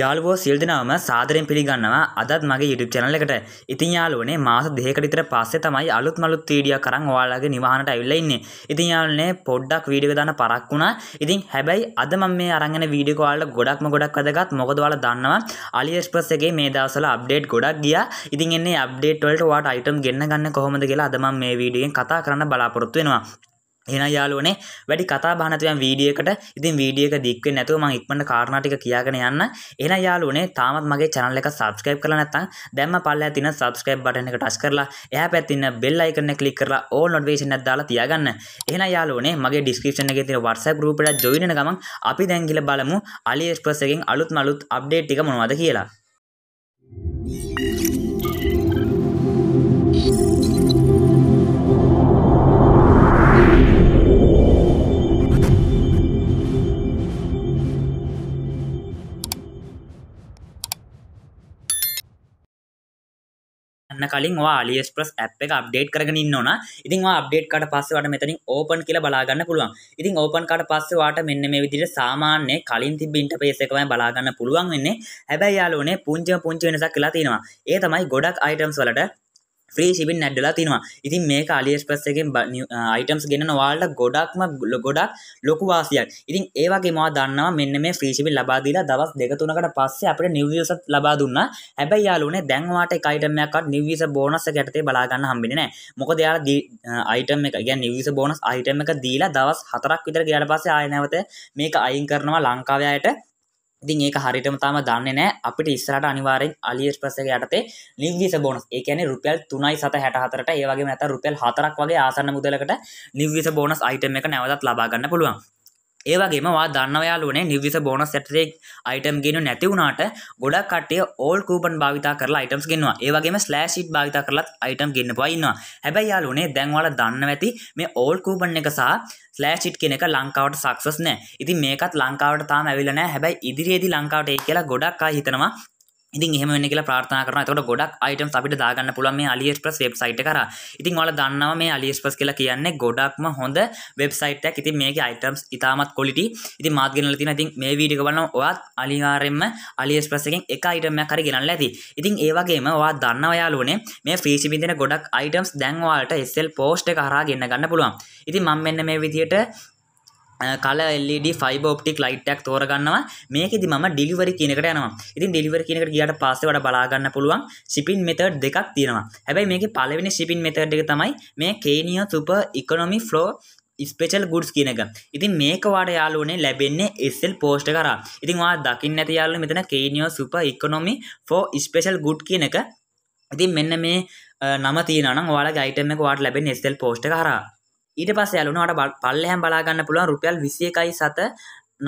යාලුවෝ සිල් දෙනාවම සාදරයෙන් පිළිගන්නවා අදත් මගේ YouTube channel එකට. ඉතින් යාළුවනේ මාස දෙකකට විතර පස්සේ තමයි අලුත් මලුත් වීඩියෝ කරන් ඔයාලගේ නිවහනට අවිල්ලා ඉන්නේ. ඉතින් යාළුවනේ පොඩ්ඩක් වීඩියෝ එක දාන්න පරක් වුණා. ඉතින් හැබැයි අද මම මේ අරන් එන වීඩියෝ එක ඔයාලට ගොඩක්ම ගොඩක් වැදගත්. මොකද ඔයාලා දන්නවා AliExpress එකේ මේ දවස්වල update ගොඩක් ගියා. ඉතින් එන්නේ update වලට ඔයාලට item ගෙන්න ගන්න කොහොමද කියලා අද මම මේ වීඩියෝ එකෙන් කතා කරන්න බලාපොරොත්තු වෙනවා. එන යාලුවනේ වැඩි කතා බහනතිවන් වීඩියකට ඉතින් වීඩියක දික්වේ නැතුව මං ඉක්මට කාරණටික කියාගෙන යන්න එන යාලුවනේ තාමත් මගේ චැනල් එක සබස්ක්‍රයිබ් කරලා නැත්නම් දැම්ම පල්ලෙය තියෙන සබස්ක්‍රයිබ් බටන් එක ටච් කරලා එහා පැත්තේ ඉන්න බෙල් අයිකන් එක ක්ලික් කරලා ඕල් නොටිෆිකේෂන් එකක් දාලා තියාගන්න එහෙනම් යාලුවනේ මගේ ඩිස්ක්‍රිප්ෂන් එකේ තියෙන WhatsApp group එකට join වෙන ගමන් අපි දැන් ගිහලා බලමු AliExpress එකෙන් අලුත් අලුත් අප්ඩේට් ටික මොනවද කියලා ගන්න කලින් වාලියස් ප්‍රස් ඇ් එක අප්ඩේට් කරගන්න ඕන ඉතින් අප්ඩේට් කට පස්සවට මෙතනින් ඕපන් කියල බලාගන්න පුළුවන් ඉතින් ඕපන් කට පස්සවාට මෙන්න මේ විදිර සාමාන්‍ය කලින් තිබ ඉන්ට පේසකම බලාගන්න පුළුවන් වෙන්නේ හැබැයි යාලෝනේ පුංච පුංචි වෙනසක් කියලා තියෙනවා ඒ තමයි ගොඩක් අයිටම්ස් වලට ්‍රී ශිපින් නැඩ්ඩලා තිනවා ඉතින් මේ කාලියස්පස් එකෙන් අයිටම්ස් ගෙන වාල්ට ගොඩක්ම ගොඩක් ලොකුවාසියක් ඉතින් ඒවගේ මවා දන්නවා මෙන්න මේ ්‍රීශිපි ලබාදීලා දවස් දෙකතුනකට පස්සේ අපට නිවියසත් ලබා දුන්න හැබැයි යාලුනේ දැන්වාට එකයිටමයක්කට නිවස බෝනස ගැටේ බලාගන්න හම්බිෙන නෑ මොක දෙයා අයිටම එක ගැ නිවස බෝනස් අයිටම එක දීලා දවස් හතරක් විතර ගයාට පස්සේ ආයනවත මේක අයින් කරනවා ලංකාවයායට ඉතින් ඒක හරියටම තාම දන්නේ නැහැ අපිට ඉස්සරහට අනිවාර්යෙන් AliExpress එක යටතේ live visa bonus ඒ කියන්නේ රුපියල් 3.764ට ඒ වගේම නැත්නම් රුපියල් 4ක් වගේ ආසන්න මුදලකට live visa bonus item එක නැවතත් ලබා ගන්න පුළුවන් ඒවගේම වා දන්නවයාලුවනේ නිවිස බෝන සැටරේ අයිටම් ගෙන නැතිවුණට ගොඩක් කටේ ඕල් කූපන් භාවිතා කරලා අයිටම්ස් ගෙන්වා ඒවගේම ස්ලෑශිට් භාවිතා කරලත් අයිටම් ගෙන්න්න පයින්නවා හැබැයි යාලුනේ දැන්වල දන්න ඇති මේ ඕල් කූපන් එක සහ ස්ලෑශිට් කෙනෙක ලංකාවට සක්සස් නෑ ඉති මේකත් ලංකාවට තාම ඇවිලනෑ හැබැයි ඉදිරියේදි ලංකාවට ඒ කියලා ගොඩක් අහිතනවා ඉතින් එහෙම වෙන්න කියලා ප්‍රාර්ථනා කරනවා. එතකොට ගොඩක් items අපිට දාගන්න පුළුවන් මේ AliExpress website එක කරා. ඉතින් ඔයාලා දන්නවා මේ AliExpress කියලා කියන්නේ ගොඩක්ම හොඳ website එකක්. ඉතින් මේකේ items ඉතාමත් quality. ඉතින් මාත් ගෙනල්ලා තියෙනවා. ඉතින් මේ වීඩියෝ එක බලනවා ඔයාත් අනිවාර්යයෙන්ම AliExpress එකෙන් එක item එකක් හරි ගෙනල්ලා ඇති. ඉතින් ඒ වගේම ඔයා දන්නවා යාළුවනේ මේ free shipping දෙන ගොඩක් items දැන් ඔයාලට SL post එක හරහා ගෙන්න ගන්න පුළුවන්. ඉතින් මම මෙන්න මේ විදියට කල එල්ඩ ෆයිබ ඔප්ටික් ලයිට්ටක් තෝරගන්නවා මේකෙදි ම ඩිලිවරි කියනකට යනවා ඉතින් ඩිලිවර කියනකට ගියට පස්සේ වඩ බලාගන්න පුළුවන් සිිපින් මෙතඩ් දෙකක් තියෙනවා හැබැයි මේක පලවෙනි සිිපින් මෙතඩ් එක තමයි මේ කේනිය තුප ඉකොනොමි ෆ්ලෝ ස්පේචල් ගුඩ්ස් කියනක ඉතින් මේකවාට යාලුවනේ ලැබෙන්නේ එස්සෙල් පෝස්ට කර ඉතින් වා දකින්න ඇති යාලු මෙතන කේනියෝ සුප ඉකොනොමි ෆෝ ස්පේෂල් ගුඩ් කියනක ඉතින් මෙන්න මේ නම තියනනම් වාලා ගයිටම වාට ලැබෙන එස්සෙල් පෝස්ට කරා ඊට පස්ස යලුනාට පල්ලහැම් බලාගන්න පුළුවන් රුපියල් විසිය එකයි සත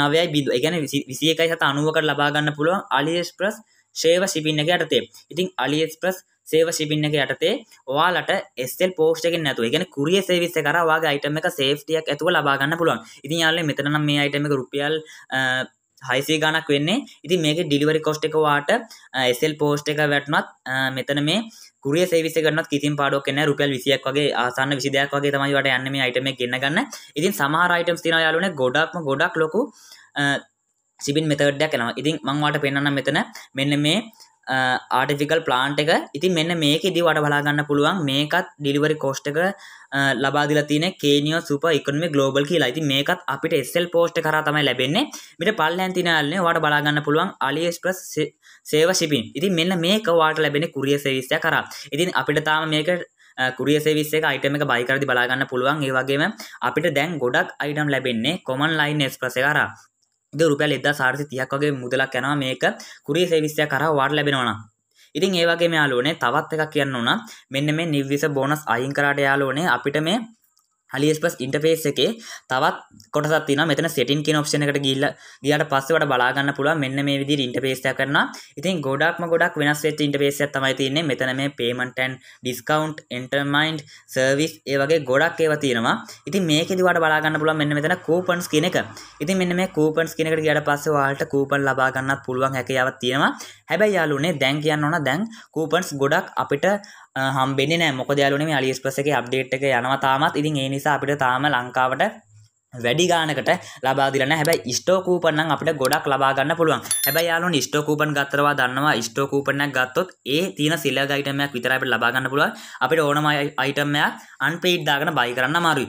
නවයයි බිදු එකගැන විසිය එකයි සත අනුවකට ලබාගන්න පුළුවන් අලියස් ප්‍රස් ශේව ශිපින්න එක යටතේ ඉතින් අලියස් ප්‍රස් සේව ශිපින්න එක යටතේ ඔයාලට එස්සෙල් පෝස්්ටකින් නැතු ගැන කුරිය සේවිස්ස කරවාගේ අයිටම එක සේෆ්ටියක් ඇතුව ලබාගන්න පුළුවන් ඉතින් යාල මෙතනම් මේ අයිටම එක රුපියල් හයිසේ ගණක් වෙන්නේ ඉති මේක ඩිලිවරි කොස්ට එකවාට එසල් පෝස්ට එක වැටනත් මෙතන මේ කුරිය සේවිස ගන්නත් කිසින් පාඩක් කන්න රුපියල් විසියක් වගේ ආසන්න විසිදයක් වගේ තමයි වට යන්න මේ අයිටම ගන්න ගන්න ඉතින් සමහර අයිටම් තින යාලුන ගොඩක්ම ගොඩක් ලොකු සිබින් මෙතවඩ්ඩ කනවා ඉතින් මංවාට පෙන්න්න මෙතන මෙන්න මේ ආටිෆිකල් ප්ලාන්ට් එක ඉතින් මෙන්න මේක ඉදි වට බලාගන්න පුළුවන් මේකත් ඩිලිවරි කෝස්ට් එක ලබාදිලා තියෙන කේනියෝ සුපර් ඉකොනොමි ග්ලෝබල් කියලා. ඉතින් මේකත් අපිට SL පෝස්ට් කරා තමයි ලැබෙන්නේ. මෙතන පල්ලෙන් තියෙන ඇල්නේ ඔයාලට බලාගන්න පුළුවන් AliExpress සේව shipping. ඉතින් මෙන්න මේක ඔයාලට ලැබෙන්නේ courier service එක කරා. ඉතින් අපිට තාම මේක කුරිය සේවිස් එක අයිටම එක බයිකරදි බලාගන්න පුළුවන් ඒ වගේම අපිට දැන් ගොඩක් අයිටම් ලැබෙන්නේ කොමන් ලයින් එස්ප්‍රස කරා රුපියල් 1430ක් වගේ මුදලක් යනවා මේක කුරිය සර්විස්යක් කරා ඔයාලට ලැබෙනවා නම්. ඉතින් ඒ වගේම යාළුවනේ තවත් එකක් කියන්න ඕන. මෙන්න මේ නිවිස බෝනස් අයින් කරාට යාළුවනේ අපිට මේ අලිස්පස් ඉන්ටපේස් එකේ තවත් කොටසක් තියෙනවා මෙතන සෙටින් කියන ඔප්ෂන් එකට ගිහිල්ලා ගියාට පස්සේ ඔයාලා බලා ගන්න පුළුවන් මෙන්න මේ විදිහට ඉන්ටර්ෆේස් එකක් කරනවා. ඉතින් ගොඩක්ම ගොඩක් වෙනස් වෙච්ච ඉන්ටර්ෆේස් එකක් තමයි තියෙන්නේ. මෙතන මේ payment and discount, entertainment, service ඒ වගේ ගොඩක් ඒවා තියෙනවා. ඉතින් මේකෙදි ඔයාලා බලා ගන්න පුළුවන් මෙන්න මෙතන coupons කියන එක. ඉතින් මෙන්න මේ coupons කියන එකට ගියාට පස්සේ ඔයාලට coupon ලබා ගන්නත් පුළුවන් හැකියාවක් තියෙනවා. හැබැයි යාළුවනේ දැන් කියන්න ඕන දැන් coupons ගොඩක් අපිට හම්බෙන නෑ මොක දයාලුනේ මේ AliExpress එකේ අප්ඩේට් එක යනවා තාමත් ඉතින් ඒ නිසා අපිට තාම ලංකාවට වැඩි ගානකට ලබා දෙන්න හැබැයි ස්ටෝ කූපන් නම් අපිට ගොඩක් ලබා ගන්න පුළුවන්. හැබැයි යාළුවනේ ස්ටෝ කූපන් ගත්තරවා දන්නවා ස්ටෝ කූපන් එකක් ගත්තොත් ඒ තියෙන සිලග් අයිටම් එකක් විතරයි අපිට ලබා ගන්න පුළුවන්. අපිට ඕනම අයිටම් එකක් අන්පේඩ් දාගෙන බයි කරන්න අමාරුයි.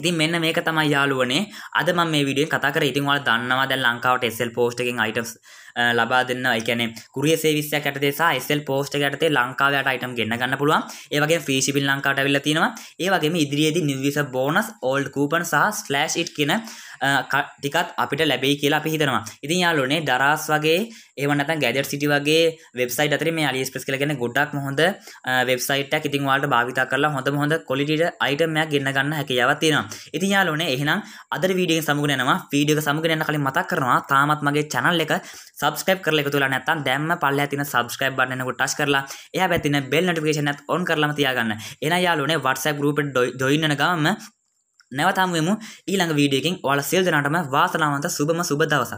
ඉතින් මෙන්න මේක තමයි යාළුවනේ අද මම මේ වීඩියෝෙන් කතා කරේ. ඉතින් ඔයාලා දන්නවා දැන් ලංකාවට SL post එකෙන් items ලබා දෙන්න එකන කුරිය සේවිස්ස ඇටදේසා එස්සල් පෝස්ට ඇතේ ලංකාවයට අයිටම් ගන්න ගන්න පුළුවන් ඒවගේ ෆ්‍රීශිපිල් ලංකාට විල්ල තියෙනවා ඒවගේම ඉදිරියේදී නිවිස බෝනස් ඕල්ඩ් කූපන් සහ ස්ලෑෂ් ඉට් කියන ටිකත් අපිට ලැබයි කියලා අපි හිතනවා ඉතින් යාලුනේ දරස් වගේ ඒවනත ගැදර් සිටි වගේ වෙබ්සයිට අතර මේ අලිස්පස් කලගෙන ගොඩක් හොඳ වෙබ්සයිට ඉතින් වාට භාවිතා කරලා හොඳ හොඳ කොලිට අයිටමයක් ගන්න ගන්න හැකියාවත්තියෙනවා ඉතින් යාලුනේ එහෙනම් අද වීඩියෙන් සමුගෙනවා ෆීඩියක සමුගෙනන්න කලින් මතක් කරනවා තාමත් මගේ චැනල් එක සබස්ක්‍රප් කරල එකතු වෙලා නැත්තම් දැම්ම පල්ලෙහා තියෙන subscribe button එක ටච් කරලා එහා පැත්තේ තියෙන bell notification එකත් on කරලාම තියාගන්න. එහෙනම් යාළුවනේ WhatsApp group එකට join වෙන ගමන්ම නැවතම් වෙමු ඊළඟ වීඩියෝ එකෙන් ඔයාලා සියලු දෙනාටම වාසනාවන්ත සුබම සුබ දවසක්.